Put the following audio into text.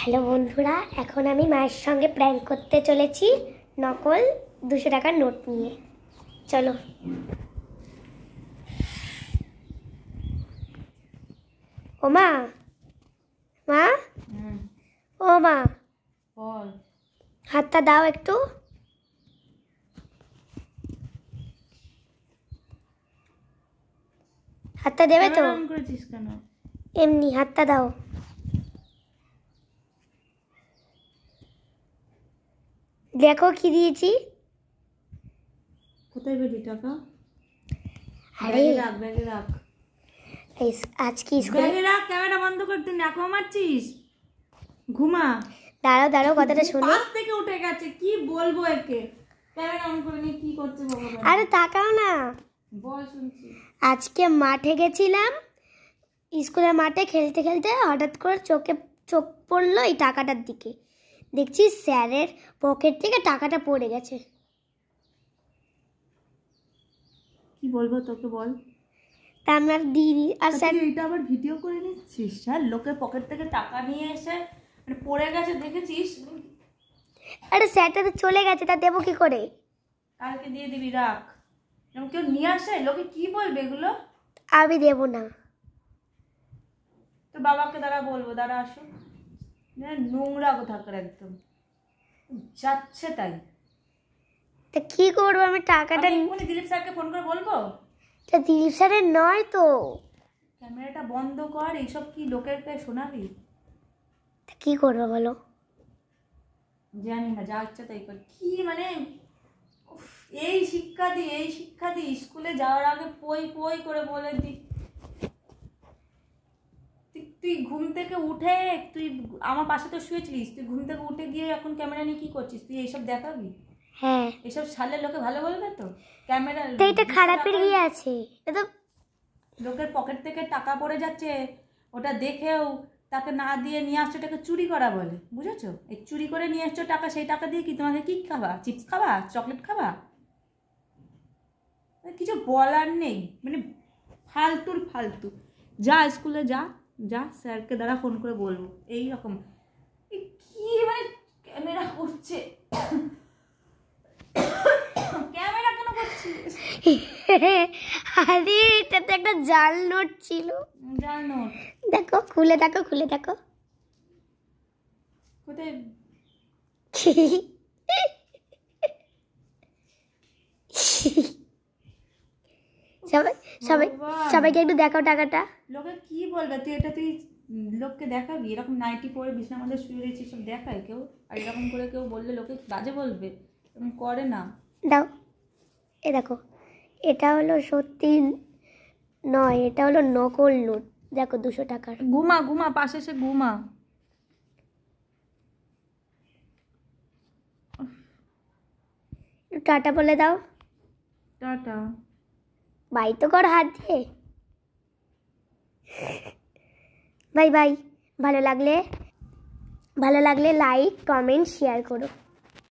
hello বন্ধুরা এখন আমি মায়ের সঙ্গে প্র্যাঙ্ক করতে চলেছি নকল দুশো টাকার নোট নিয়ে চলো ও মা মা ও মা হাতটা দাও একটু হাতটা দেবে তো এমনি হাতটা দাও দেখো কি দিয়েছি কোথায় পেলি টাকা আরে রাখ ব্যাগে রাখ আজ কি স্কুল স্কুলে রাখ ক্যামেরা বন্ধ করে তুই নাকমা মারছিস ঘুমা দাঁড়াও দাঁড়াও কথাটা শোনো পাশ থেকে উঠে গেছে কি বলবো একে ক্যামেরা অন করে নি কি করছে বাবা আরে তাকাও না বল শুনছি আজকে মাঠে গেছিলাম স্কুলের মাঠে খেলতে খেলতে হঠাৎ করে চোখে চোখ পড়লো এই টাকাটার দিকে দেখছি স্যারের পকেট থেকে টাকাটা পড়ে গেছে কি বলবো তোকে বল তানার দিদি আর স্যার এটা আবার ভিডিও করে নিচ্ছিস স্যার লোকের পকেট থেকে টাকা নিয়ে এসে মানে পড়ে গেছে দেখেছিস আরে স্যারটা তো চলে গেছে তা দেবো কি করে কালকে দিয়ে দিবি রাখ কেউ নিয়ে আসে লোকে কি বলবে এগুলো আমি দেবো না তো বাবাকে দ্বারা বলবো দ্বারা আসুন মানে নোংরা কোথাকার একদম যাচ্ছে তাই তা কি করবো আমি টাকাটা এক্ষুনি দিলীপ স্যারকে ফোন করে বলবো তা দিলীপ স্যারের নয় তো ক্যামেরাটা বন্ধ কর এইসব কি লোকের কাছে শোনাবি তা কি করবো বলো জানি না যা ইচ্ছা তাই কর কি মানে এই শিক্ষা দিই এই শিক্ষা দিই স্কুলে যাওয়ার আগে পই পই করে বলে দিই তুই ঘুম থেকে উঠে তুই আমার পাশে তো শুয়েছিলিস তুই ঘুম থেকে উঠে গিয়ে এখন ক্যামেরা নিয়ে কি করছিস তুই এইসব দেখাবি হ্যাঁ এসব সালে লোকে ভালো বলবে তো ক্যামেরা এটা খারাপের ইয়ে আছে এটা লোকের পকেট থেকে টাকা পড়ে যাচ্ছে ওটা দেখেও তাকে না দিয়ে নিয়ে আসছো এটাকে চুরি করা বলে বুঝেছো এই চুরি করে নিয়ে আসছো টাকা সেই টাকা দিয়ে কি তোমাকে কি খাবা চিপস খাবা চকলেট খাবা কিছু বলার নেই মানে ফালতুর ফালতু যা স্কুলে যা যা স্যারকে দ্বারা ফোন করে বলবো এই রকম কি মানে ক্যামেরা করছে ক্যামেরা কেন করছে আরে এটা তো একটা জাল নোট ছিল জাল নোট দেখো খুলে দেখো খুলে দেখো কোথায় সবাই সবাই সবাইকে একটু দেখাও টাকাটা লোকে কি বলবে তুই এটা তুই লোককে দেখাবি এরকম নাইটি পরে বিছনা মধ্যে শুয়ে রয়েছে সব দেখায় কেউ আর এরকম করে কেউ বললে লোকে বাজে বলবে করে না দাও এ দেখো এটা হলো সত্যি নয় এটা হলো নকল নোট দেখো দুশো টাকার ঘুমা ঘুমা পাশে সে ঘুমা টাটা বলে দাও টাটা বাই তো কর হাত দিয়ে বাই বাই ভালো লাগলে ভালো লাগলে লাইক কমেন্ট শেয়ার করো